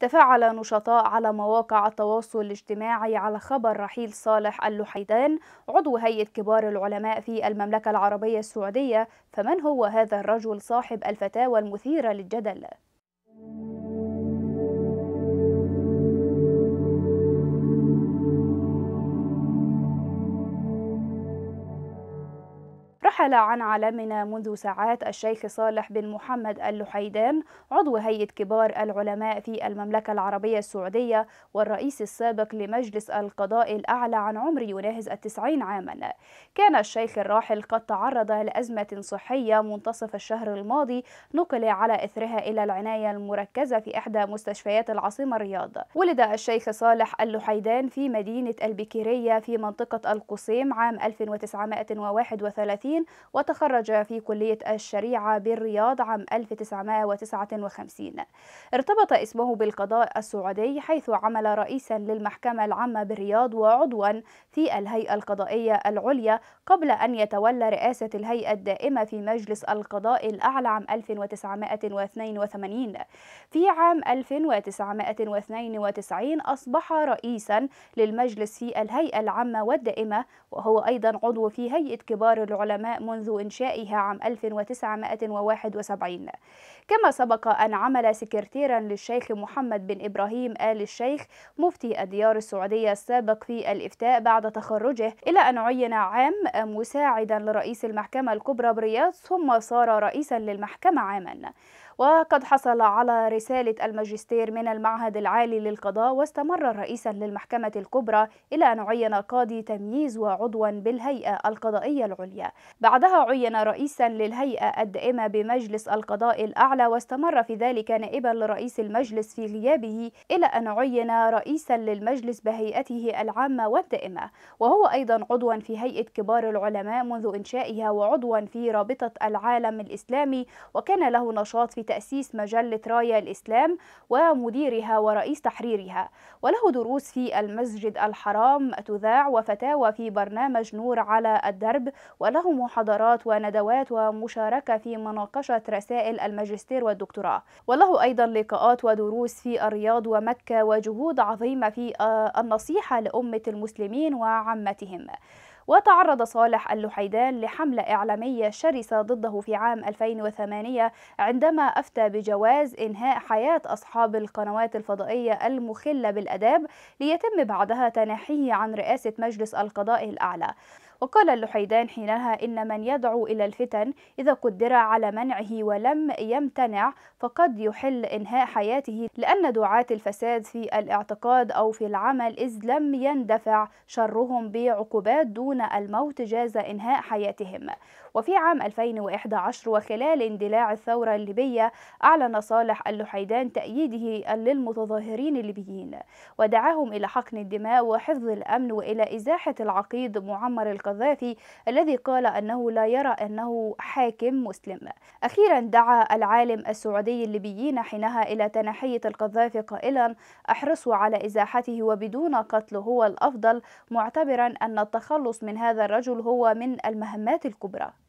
تفاعل نشطاء على مواقع التواصل الاجتماعي على خبر رحيل صالح اللحيدان عضو هيئة كبار العلماء في المملكة العربية السعودية فمن هو هذا الرجل صاحب الفتاوى المثيرة للجدل؟ رحل عن عالمنا منذ ساعات الشيخ صالح بن محمد اللحيدان عضو هيئة كبار العلماء في المملكة العربية السعودية والرئيس السابق لمجلس القضاء الأعلى عن عمر يناهز التسعين عاما كان الشيخ الراحل قد تعرض لأزمة صحية منتصف الشهر الماضي نقل على إثرها إلى العناية المركزة في إحدى مستشفيات العاصمة الرياض ولد الشيخ صالح اللحيدان في مدينة البكيرية في منطقة القصيم عام 1931 1950 وتخرج في كلية الشريعة بالرياض عام 1959 ارتبط اسمه بالقضاء السعودي حيث عمل رئيسا للمحكمة العامة بالرياض وعضوا في الهيئة القضائية العليا قبل أن يتولى رئاسة الهيئة الدائمة في مجلس القضاء الأعلى عام 1982 في عام 1992 أصبح رئيسا للمجلس في الهيئة العامة والدائمة وهو أيضا عضو في هيئة كبار العلماء منذ إنشائها عام 1971 كما سبق أن عمل سكرتيرا للشيخ محمد بن إبراهيم آل الشيخ مفتي الديار السعودية السابق في الإفتاء بعد تخرجه إلى أن عين عام مساعدا لرئيس المحكمة الكبرى برياض ثم صار رئيسا للمحكمة عاما وقد حصل على رسالة الماجستير من المعهد العالي للقضاء واستمر رئيسا للمحكمة الكبرى إلى أن عين قاضي تمييز وعضوا بالهيئة القضائية العليا بعدها عين رئيسا للهيئة الدائمة بمجلس القضاء الأعلى واستمر في ذلك نائبا لرئيس المجلس في غيابه إلى أن عين رئيسا للمجلس بهيئته العامة والدائمة وهو أيضا عضوا في هيئة كبار العلماء منذ إنشائها وعضوا في رابطة العالم الإسلامي وكان له نشاط في تأسيس مجلة راية الإسلام ومديرها ورئيس تحريرها وله دروس في المسجد الحرام تذاع وفتاوى في برنامج نور على الدرب وله محاضرات وندوات ومشاركة في مناقشة رسائل الماجستير والدكتوراه وله أيضا لقاءات ودروس في الرياض ومكة وجهود عظيمة في آه، النصيحة لأمة المسلمين وعمتهم وتعرض صالح اللحيدان لحملة إعلامية شرسة ضده في عام 2008 عندما أفتى بجواز إنهاء حياة أصحاب القنوات الفضائية المخلة بالأداب ليتم بعدها تناحيه عن رئاسة مجلس القضاء الأعلى وقال اللحيدان حينها إن من يدعو إلى الفتن إذا قدر على منعه ولم يمتنع فقد يحل إنهاء حياته لأن دعاة الفساد في الاعتقاد أو في العمل إذ لم يندفع شرهم بعقوبات دون الموت جاز إنهاء حياتهم وفي عام 2011 وخلال اندلاع الثورة الليبية أعلن صالح اللحيدان تأييده للمتظاهرين الليبيين ودعاهم إلى حقن الدماء وحفظ الأمن وإلى إزاحة العقيد معمر القذافي القذافي الذي قال أنه لا يرى أنه حاكم مسلم أخيرا دعا العالم السعودي الليبيين حينها إلى تنحية القذافي قائلا احرصوا على إزاحته وبدون قتله هو الأفضل معتبرا أن التخلص من هذا الرجل هو من المهمات الكبرى